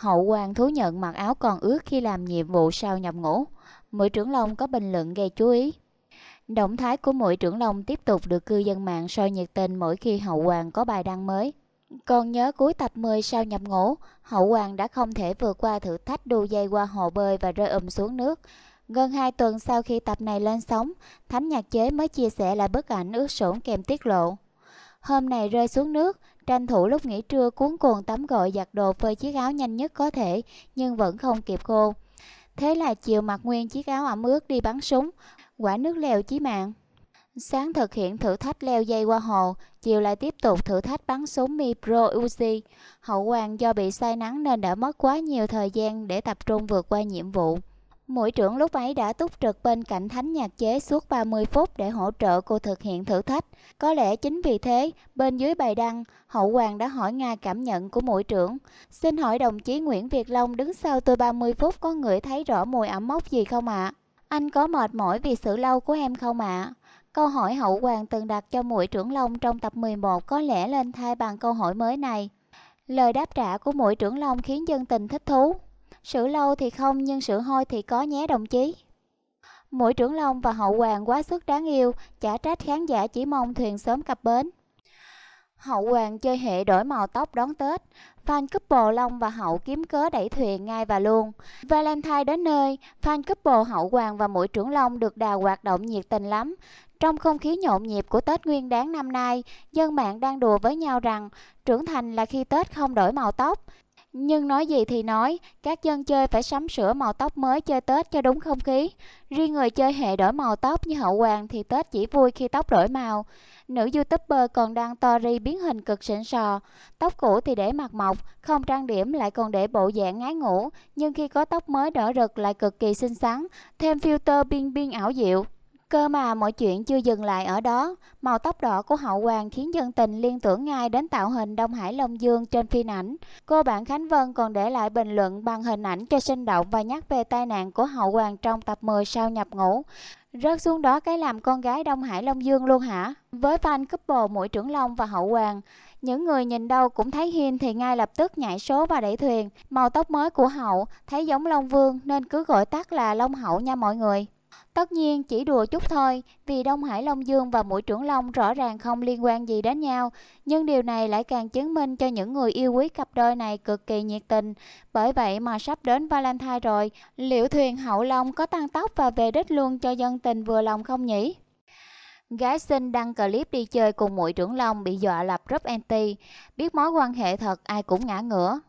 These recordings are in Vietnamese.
Hậu quan thú nhận mặc áo còn ướt khi làm nhiệm vụ sau nhập ngũ. Mũi trưởng Long có bình luận gây chú ý. Động thái của mũi trưởng Long tiếp tục được cư dân mạng soi nhiệt tình mỗi khi Hậu Hoàng có bài đăng mới. Còn nhớ cuối tập 10 sau nhập ngũ, Hậu Hoàng đã không thể vượt qua thử thách đu dây qua hồ bơi và rơi ầm um xuống nước. Gần 2 tuần sau khi tập này lên sóng, Thánh Nhạc Chế mới chia sẻ lại bức ảnh ướt sũng kèm tiết lộ. Hôm này rơi xuống nước, Tranh thủ lúc nghỉ trưa cuốn cuồng tắm gội giặt đồ phơi chiếc áo nhanh nhất có thể, nhưng vẫn không kịp khô. Thế là chiều mặc nguyên chiếc áo ẩm ướt đi bắn súng, quả nước lèo chí mạng. Sáng thực hiện thử thách leo dây qua hồ, chiều lại tiếp tục thử thách bắn súng Mi Pro Uzi. Hậu Hoàng do bị say nắng nên đã mất quá nhiều thời gian để tập trung vượt qua nhiệm vụ. Mũi trưởng lúc ấy đã túc trực bên cạnh thánh nhạc chế suốt 30 phút để hỗ trợ cô thực hiện thử thách. Có lẽ chính vì thế, bên dưới bài đăng, hậu hoàng đã hỏi Nga cảm nhận của mũi trưởng. Xin hỏi đồng chí Nguyễn Việt Long đứng sau tôi 30 phút có người thấy rõ mùi ẩm mốc gì không ạ? À? Anh có mệt mỏi vì sự lâu của em không ạ? À? Câu hỏi hậu hoàng từng đặt cho mũi trưởng Long trong tập 11 có lẽ lên thay bằng câu hỏi mới này. Lời đáp trả của mũi trưởng Long khiến dân tình thích thú sữa lâu thì không nhưng sữa hôi thì có nhé đồng chí. Mũi trưởng long và hậu hoàng quá sức đáng yêu, chả trách khán giả chỉ mong thuyền sớm cập bến. Hậu hoàng chơi hệ đổi màu tóc đón Tết, fan couple Long và Hậu kiếm cớ đẩy thuyền ngay và luôn. Valentine đến nơi, fan couple Hậu Hoàng và Mũi Trưởng Long được đào hoạt động nhiệt tình lắm. Trong không khí nhộn nhịp của Tết Nguyên đáng năm nay, dân mạng đang đùa với nhau rằng trưởng thành là khi Tết không đổi màu tóc. Nhưng nói gì thì nói, các dân chơi phải sắm sửa màu tóc mới chơi Tết cho đúng không khí. Riêng người chơi hệ đổi màu tóc như Hậu Hoàng thì Tết chỉ vui khi tóc đổi màu. Nữ youtuber còn đang to ri biến hình cực xịn sò. Tóc cũ thì để mặt mọc, không trang điểm lại còn để bộ dạng ngái ngủ. Nhưng khi có tóc mới đỏ rực lại cực kỳ xinh xắn, thêm filter biên biên ảo diệu. Cơ mà mọi chuyện chưa dừng lại ở đó, màu tóc đỏ của hậu hoàng khiến dân tình liên tưởng ngay đến tạo hình Đông Hải Long Dương trên phim ảnh. Cô bạn Khánh Vân còn để lại bình luận bằng hình ảnh cho sinh động và nhắc về tai nạn của hậu hoàng trong tập 10 sau nhập ngũ. Rớt xuống đó cái làm con gái Đông Hải Long Dương luôn hả? Với fan couple Mũi Trưởng Long và Hậu Hoàng, những người nhìn đâu cũng thấy Hiên thì ngay lập tức nhảy số và đẩy thuyền. Màu tóc mới của Hậu thấy giống Long Vương nên cứ gọi tắt là Long Hậu nha mọi người. Tất nhiên chỉ đùa chút thôi, vì Đông Hải Long Dương và Mũi Trưởng Long rõ ràng không liên quan gì đến nhau, nhưng điều này lại càng chứng minh cho những người yêu quý cặp đôi này cực kỳ nhiệt tình. Bởi vậy mà sắp đến Valentine rồi, liệu thuyền Hậu Long có tăng tốc và về đích luôn cho dân tình vừa lòng không nhỉ? Gái xinh đăng clip đi chơi cùng mũi trưởng long bị dọa lập group anti. Biết mối quan hệ thật ai cũng ngã ngửa.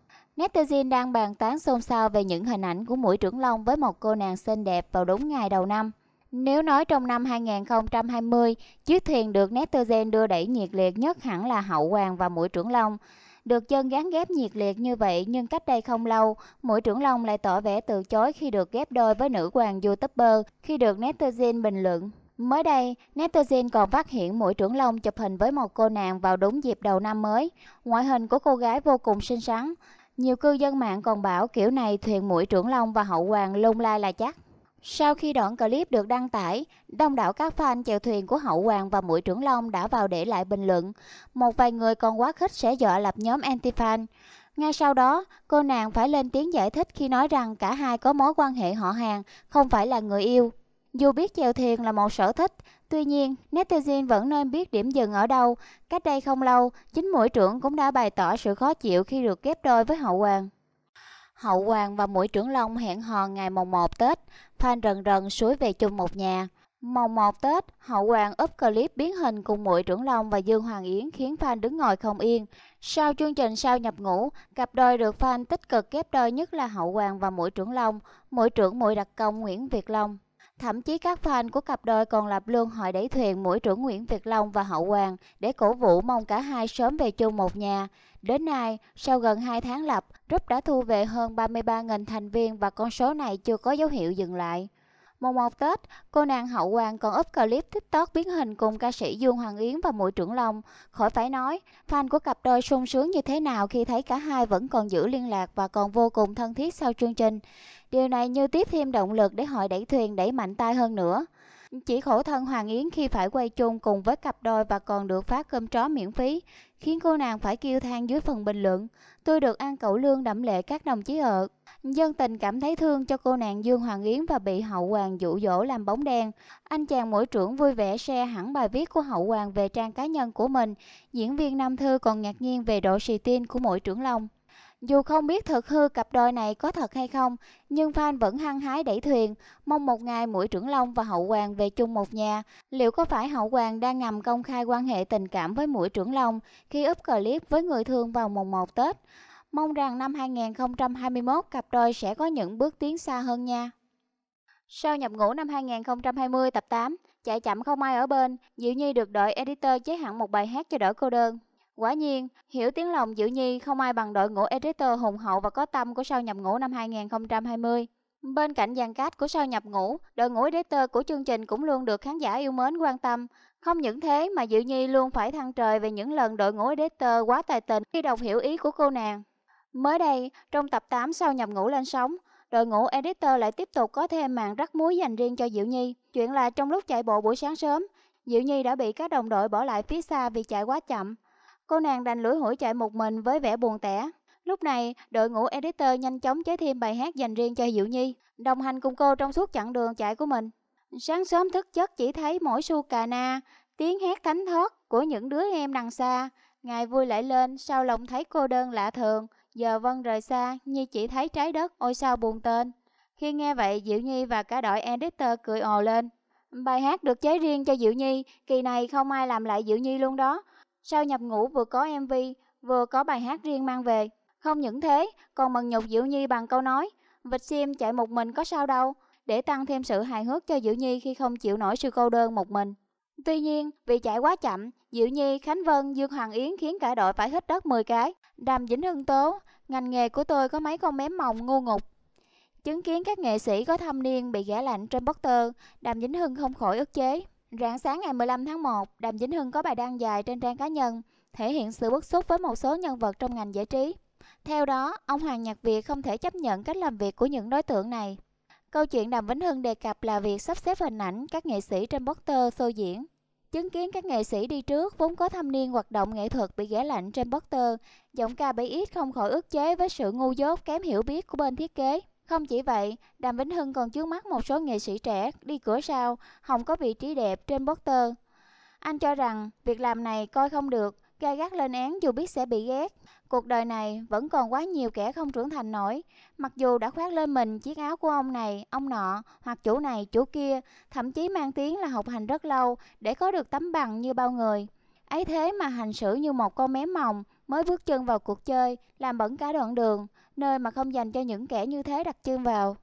Netizen đang bàn tán xôn xao về những hình ảnh của mũi trưởng long với một cô nàng xinh đẹp vào đúng ngày đầu năm. Nếu nói trong năm 2020, chiếc thuyền được Netizen đưa đẩy nhiệt liệt nhất hẳn là Hậu Hoàng và mũi trưởng long. Được chân gắn ghép nhiệt liệt như vậy nhưng cách đây không lâu, mũi trưởng long lại tỏ vẻ từ chối khi được ghép đôi với nữ hoàng youtuber khi được Netizen bình luận. Mới đây, netizen còn phát hiện mũi trưởng long chụp hình với một cô nàng vào đúng dịp đầu năm mới. Ngoại hình của cô gái vô cùng xinh xắn, nhiều cư dân mạng còn bảo kiểu này thuyền mũi trưởng long và hậu hoàng lung lai là chắc. Sau khi đoạn clip được đăng tải, đông đảo các fan chèo thuyền của Hậu Hoàng và Mũi Trưởng Long đã vào để lại bình luận. Một vài người còn quá khích sẽ dọa lập nhóm anti-fan. Ngay sau đó, cô nàng phải lên tiếng giải thích khi nói rằng cả hai có mối quan hệ họ hàng, không phải là người yêu. Dù biết chèo thuyền là một sở thích, Tuy nhiên, netizen vẫn nên biết điểm dừng ở đâu. Cách đây không lâu, chính mũi trưởng cũng đã bày tỏ sự khó chịu khi được ghép đôi với Hậu Hoàng. Hậu Hoàng và mũi trưởng Long hẹn hò ngày mùng 1 Tết, fan rần rần suối về chung một nhà. Mùng 1 Tết, Hậu Hoàng up clip biến hình cùng mũi trưởng Long và Dương Hoàng Yến khiến fan đứng ngồi không yên. Sau chương trình sao nhập ngũ, cặp đôi được fan tích cực ghép đôi nhất là Hậu Hoàng và mũi trưởng Long, mũi trưởng mũi đặc công Nguyễn Việt Long. Thậm chí các fan của cặp đôi còn lập luôn hội đẩy thuyền mũi trưởng Nguyễn Việt Long và Hậu Hoàng để cổ vũ mong cả hai sớm về chung một nhà. Đến nay, sau gần 2 tháng lập, group đã thu về hơn 33.000 thành viên và con số này chưa có dấu hiệu dừng lại. Mùng 1 Tết, cô nàng Hậu Hoàng còn up clip TikTok biến hình cùng ca sĩ Dương Hoàng Yến và Mũi Trưởng Long. Khỏi phải nói, fan của cặp đôi sung sướng như thế nào khi thấy cả hai vẫn còn giữ liên lạc và còn vô cùng thân thiết sau chương trình. Điều này như tiếp thêm động lực để họ đẩy thuyền đẩy mạnh tay hơn nữa. Chỉ khổ thân Hoàng Yến khi phải quay chung cùng với cặp đôi và còn được phát cơm chó miễn phí, khiến cô nàng phải kêu than dưới phần bình luận. Tôi được ăn cẩu lương đậm lệ các đồng chí ợ. Dân tình cảm thấy thương cho cô nàng Dương Hoàng Yến và bị Hậu Hoàng dụ dỗ làm bóng đen. Anh chàng mỗi trưởng vui vẻ share hẳn bài viết của Hậu Hoàng về trang cá nhân của mình. Diễn viên Nam Thư còn ngạc nhiên về độ xì tin của mỗi trưởng Long. Dù không biết thật hư cặp đôi này có thật hay không, nhưng fan vẫn hăng hái đẩy thuyền, mong một ngày mũi trưởng long và hậu hoàng về chung một nhà. Liệu có phải hậu hoàng đang ngầm công khai quan hệ tình cảm với mũi trưởng long khi up clip với người thương vào mùng 1 Tết? Mong rằng năm 2021 cặp đôi sẽ có những bước tiến xa hơn nha. Sau nhập ngũ năm 2020 tập 8, chạy chậm không ai ở bên, Diệu Nhi được đội editor chế hạn một bài hát cho đỡ cô đơn. Quả nhiên, hiểu tiếng lòng Diệu Nhi không ai bằng đội ngũ editor hùng hậu và có tâm của sao nhập ngũ năm 2020. Bên cạnh dàn cát của sao nhập ngũ, đội ngũ editor của chương trình cũng luôn được khán giả yêu mến quan tâm. Không những thế mà Diệu Nhi luôn phải thăng trời về những lần đội ngũ editor quá tài tình khi đọc hiểu ý của cô nàng. Mới đây, trong tập 8 sau nhập ngũ lên sóng, đội ngũ editor lại tiếp tục có thêm màn rắc muối dành riêng cho Diệu Nhi. Chuyện là trong lúc chạy bộ buổi sáng sớm, Diệu Nhi đã bị các đồng đội bỏ lại phía xa vì chạy quá chậm. Cô nàng đành lủi hủi chạy một mình với vẻ buồn tẻ. Lúc này, đội ngũ editor nhanh chóng chế thêm bài hát dành riêng cho Diệu Nhi, đồng hành cùng cô trong suốt chặng đường chạy của mình. Sáng sớm thức giấc chỉ thấy mỗi su cà na, tiếng hét thánh thót của những đứa em đằng xa. Ngài vui lại lên, sau lòng thấy cô đơn lạ thường. Giờ Vân rời xa, Nhi chỉ thấy trái đất, ôi sao buồn tên. Khi nghe vậy, Diệu Nhi và cả đội editor cười ồ lên. Bài hát được chế riêng cho Diệu Nhi, kỳ này không ai làm lại Diệu Nhi luôn đó, sau nhập ngũ vừa có MV, vừa có bài hát riêng mang về. Không những thế, còn mần nhục Diệu Nhi bằng câu nói, vịt sim chạy một mình có sao đâu, để tăng thêm sự hài hước cho Diệu Nhi khi không chịu nổi sự cô đơn một mình. Tuy nhiên, vì chạy quá chậm, Diệu Nhi, Khánh Vân, Dương Hoàng Yến khiến cả đội phải hít đất 10 cái. Đàm Vĩnh Hưng tố, ngành nghề của tôi có mấy con mém mỏng ngu ngục. Chứng kiến các nghệ sĩ có thâm niên bị ghẻ lạnh trên tơ Đàm Vĩnh Hưng không khỏi ức chế. Rạng sáng ngày 15 tháng 1, Đàm Vĩnh Hưng có bài đăng dài trên trang cá nhân thể hiện sự bức xúc với một số nhân vật trong ngành giải trí. Theo đó, ông Hoàng Nhạc Việt không thể chấp nhận cách làm việc của những đối tượng này. Câu chuyện Đàm Vĩnh Hưng đề cập là việc sắp xếp hình ảnh các nghệ sĩ trên poster show diễn. Chứng kiến các nghệ sĩ đi trước vốn có thâm niên hoạt động nghệ thuật bị ghẻ lạnh trên poster, giọng ca bị ít không khỏi ức chế với sự ngu dốt kém hiểu biết của bên thiết kế. Không chỉ vậy, Đàm Vĩnh Hưng còn trước mắt một số nghệ sĩ trẻ đi cửa sau, không có vị trí đẹp trên poster. Anh cho rằng việc làm này coi không được, gai gắt lên án dù biết sẽ bị ghét. Cuộc đời này vẫn còn quá nhiều kẻ không trưởng thành nổi. Mặc dù đã khoác lên mình chiếc áo của ông này, ông nọ, hoặc chủ này, chủ kia, thậm chí mang tiếng là học hành rất lâu để có được tấm bằng như bao người. Ấy thế mà hành xử như một con mé mỏng mới bước chân vào cuộc chơi, làm bẩn cả đoạn đường, nơi mà không dành cho những kẻ như thế đặt chân vào.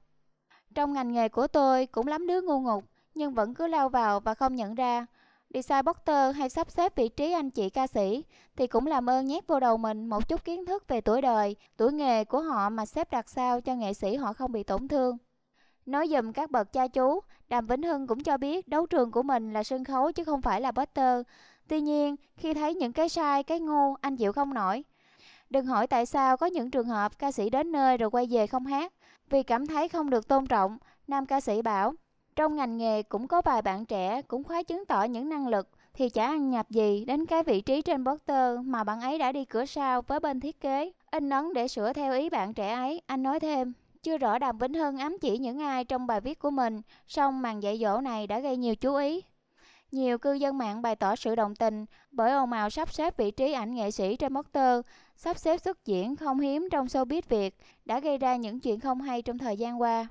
Trong ngành nghề của tôi cũng lắm đứa ngu ngục, nhưng vẫn cứ lao vào và không nhận ra. Design Potter hay sắp xếp vị trí anh chị ca sĩ thì cũng làm ơn nhét vô đầu mình một chút kiến thức về tuổi đời, tuổi nghề của họ mà xếp đặt sao cho nghệ sĩ họ không bị tổn thương. Nói dùm các bậc cha chú, Đàm Vĩnh Hưng cũng cho biết đấu trường của mình là sân khấu chứ không phải là Potter, Tuy nhiên, khi thấy những cái sai, cái ngu, anh chịu không nổi. Đừng hỏi tại sao có những trường hợp ca sĩ đến nơi rồi quay về không hát. Vì cảm thấy không được tôn trọng, nam ca sĩ bảo, trong ngành nghề cũng có vài bạn trẻ cũng khóa chứng tỏ những năng lực thì chả ăn nhập gì đến cái vị trí trên poster mà bạn ấy đã đi cửa sau với bên thiết kế. In ấn để sửa theo ý bạn trẻ ấy, anh nói thêm. Chưa rõ Đàm Vĩnh Hưng ám chỉ những ai trong bài viết của mình, song màn dạy dỗ này đã gây nhiều chú ý. Nhiều cư dân mạng bày tỏ sự đồng tình bởi ồn ào sắp xếp vị trí ảnh nghệ sĩ trên Monster, sắp xếp xuất diễn không hiếm trong showbiz Việt đã gây ra những chuyện không hay trong thời gian qua.